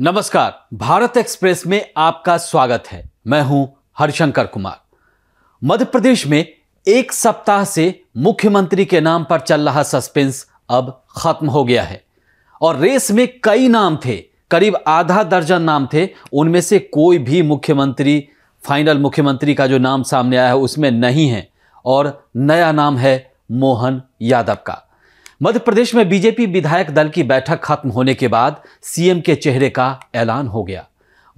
नमस्कार भारत एक्सप्रेस में आपका स्वागत है मैं हूं हरिशंकर कुमार मध्य प्रदेश में एक सप्ताह से मुख्यमंत्री के नाम पर चल रहा सस्पेंस अब खत्म हो गया है और रेस में कई नाम थे करीब आधा दर्जन नाम थे उनमें से कोई भी मुख्यमंत्री फाइनल मुख्यमंत्री का जो नाम सामने आया है उसमें नहीं है और नया नाम है मोहन यादव का मध्य प्रदेश में बीजेपी विधायक दल की बैठक खत्म होने के बाद सीएम के चेहरे का ऐलान हो गया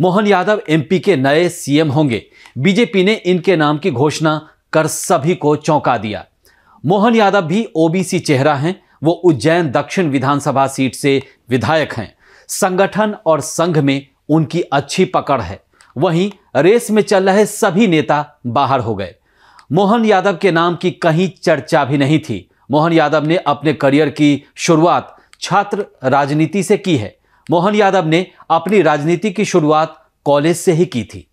मोहन यादव एमपी के नए सीएम होंगे बीजेपी ने इनके नाम की घोषणा कर सभी को चौंका दिया मोहन यादव भी ओबीसी चेहरा हैं वो उज्जैन दक्षिण विधानसभा सीट से विधायक हैं संगठन और संघ में उनकी अच्छी पकड़ है वहीं रेस में चल रहे सभी नेता बाहर हो गए मोहन यादव के नाम की कहीं चर्चा भी नहीं थी मोहन यादव ने अपने करियर की शुरुआत छात्र राजनीति से की है मोहन यादव ने अपनी राजनीति की शुरुआत कॉलेज से ही की थी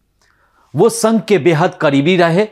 वो संघ के बेहद करीबी रहे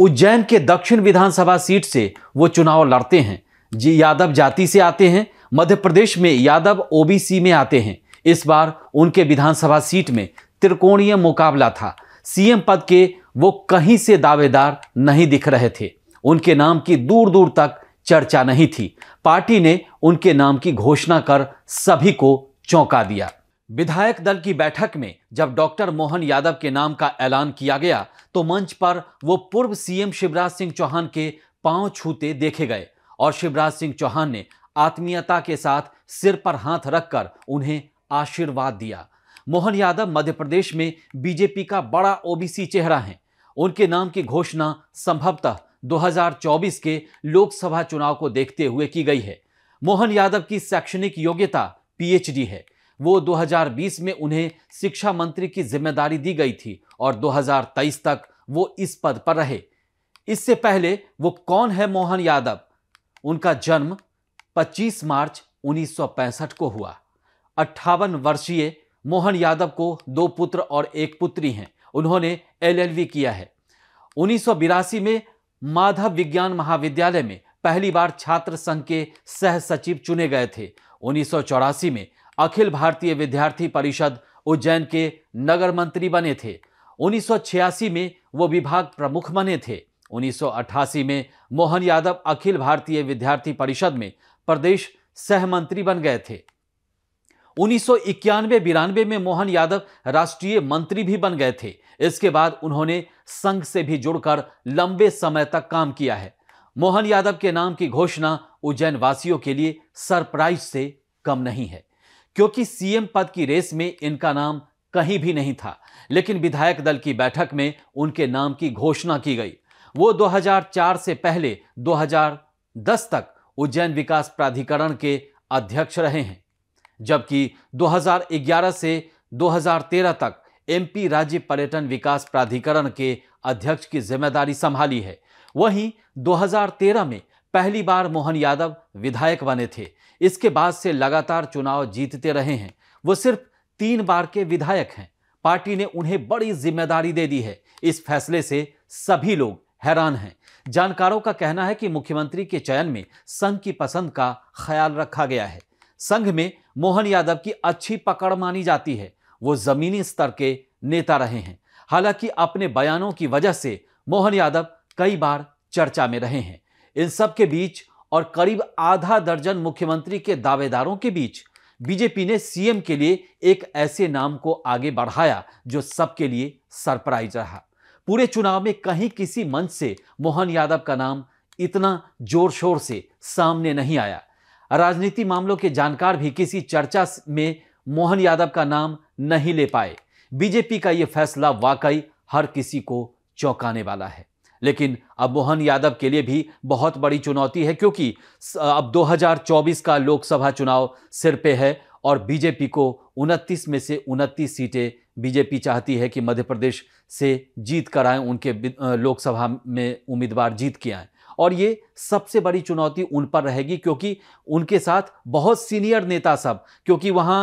उज्जैन के दक्षिण विधानसभा सीट से वो चुनाव लड़ते हैं जी यादव जाति से आते हैं मध्य प्रदेश में यादव ओबीसी में आते हैं इस बार उनके विधानसभा सीट में त्रिकोणीय मुकाबला था सीएम पद के वो कहीं से दावेदार नहीं दिख रहे थे उनके नाम की दूर दूर तक चर्चा नहीं थी पार्टी ने उनके नाम की घोषणा कर सभी को चौंका दिया विधायक दल की बैठक में जब डॉक्टर मोहन यादव के नाम का ऐलान किया गया तो मंच पर वो पूर्व सीएम शिवराज सिंह चौहान के पांव छूते देखे गए और शिवराज सिंह चौहान ने आत्मीयता के साथ सिर पर हाथ रखकर उन्हें आशीर्वाद दिया मोहन यादव मध्य प्रदेश में बीजेपी का बड़ा ओबीसी चेहरा है उनके नाम की घोषणा संभवतः 2024 के लोकसभा चुनाव को देखते हुए की गई है मोहन यादव की शैक्षणिक योग्यता पीएचडी है वो 2020 में उन्हें शिक्षा मंत्री की जिम्मेदारी दी गई थी और 2023 तक वो इस पद पर रहे इससे पहले वो कौन है मोहन यादव उनका जन्म 25 मार्च 1965 को हुआ अट्ठावन वर्षीय मोहन यादव को दो पुत्र और एक पुत्री हैं उन्होंने एलएलबी किया है उन्नीस में माधव विज्ञान महाविद्यालय में पहली बार छात्र संघ के सह सचिव चुने गए थे उन्नीस में अखिल भारतीय विद्यार्थी परिषद उज्जैन के नगर मंत्री बने थे 1986 में वो विभाग प्रमुख बने थे 1988 में मोहन यादव अखिल भारतीय विद्यार्थी परिषद में प्रदेश सहमंत्री बन गए थे उन्नीस सौ इक्यानवे में मोहन यादव राष्ट्रीय मंत्री भी बन गए थे इसके बाद उन्होंने संघ से भी जुड़कर लंबे समय तक काम किया है मोहन यादव के नाम की घोषणा उज्जैन वासियों के लिए सरप्राइज से कम नहीं है क्योंकि सीएम पद की रेस में इनका नाम कहीं भी नहीं था लेकिन विधायक दल की बैठक में उनके नाम की घोषणा की गई वो 2004 से पहले 2010 तक उज्जैन विकास प्राधिकरण के अध्यक्ष रहे हैं जबकि 2011 से 2013 तक एमपी राज्य पर्यटन विकास प्राधिकरण के अध्यक्ष की जिम्मेदारी संभाली है वहीं 2013 में पहली बार मोहन यादव विधायक बने थे इसके बाद से लगातार चुनाव जीतते रहे हैं वो सिर्फ तीन बार के विधायक हैं पार्टी ने उन्हें बड़ी जिम्मेदारी दे दी है इस फैसले से सभी लोग हैरान हैं जानकारों का कहना है कि मुख्यमंत्री के चयन में संघ की पसंद का ख्याल रखा गया है संघ में मोहन यादव की अच्छी पकड़ मानी जाती है वो जमीनी स्तर के नेता रहे हैं हालांकि अपने बयानों की वजह से मोहन यादव कई बार चर्चा में रहे हैं इन सब के बीच और करीब आधा दर्जन मुख्यमंत्री के दावेदारों के बीच बीजेपी ने सीएम के लिए एक ऐसे नाम को आगे बढ़ाया जो सबके लिए सरप्राइज रहा पूरे चुनाव में कहीं किसी मंच से मोहन यादव का नाम इतना जोर शोर से सामने नहीं आया राजनीति मामलों के जानकार भी किसी चर्चा में मोहन यादव का नाम नहीं ले पाए बीजेपी का ये फैसला वाकई हर किसी को चौंकाने वाला है लेकिन अब मोहन यादव के लिए भी बहुत बड़ी चुनौती है क्योंकि अब 2024 का लोकसभा चुनाव सिर पे है और बीजेपी को 29 में से 29 सीटें बीजेपी चाहती है कि मध्य प्रदेश से जीत कराएं उनके लोकसभा में उम्मीदवार जीत के आएँ और ये सबसे बड़ी चुनौती उन पर रहेगी क्योंकि उनके साथ बहुत सीनियर नेता सब क्योंकि वहाँ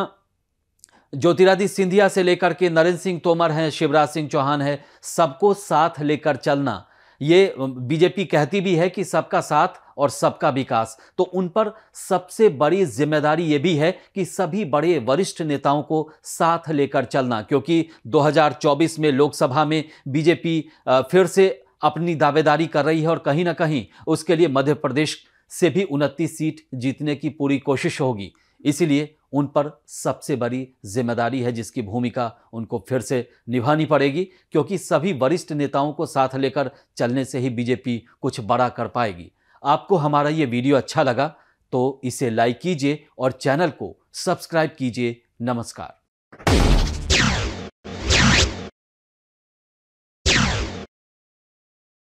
ज्योतिरादित्य सिंधिया से लेकर के नरेंद्र सिंह तोमर हैं शिवराज सिंह चौहान है सबको साथ लेकर चलना ये बीजेपी कहती भी है कि सबका साथ और सबका विकास तो उन पर सबसे बड़ी जिम्मेदारी ये भी है कि सभी बड़े वरिष्ठ नेताओं को साथ लेकर चलना क्योंकि 2024 में लोकसभा में बीजेपी फिर से अपनी दावेदारी कर रही है और कहीं ना कहीं उसके लिए मध्य प्रदेश से भी उनतीस सीट जीतने की पूरी कोशिश होगी इसीलिए उन पर सबसे बड़ी जिम्मेदारी है जिसकी भूमिका उनको फिर से निभानी पड़ेगी क्योंकि सभी वरिष्ठ नेताओं को साथ लेकर चलने से ही बीजेपी कुछ बड़ा कर पाएगी आपको हमारा ये वीडियो अच्छा लगा तो इसे लाइक कीजिए और चैनल को सब्सक्राइब कीजिए नमस्कार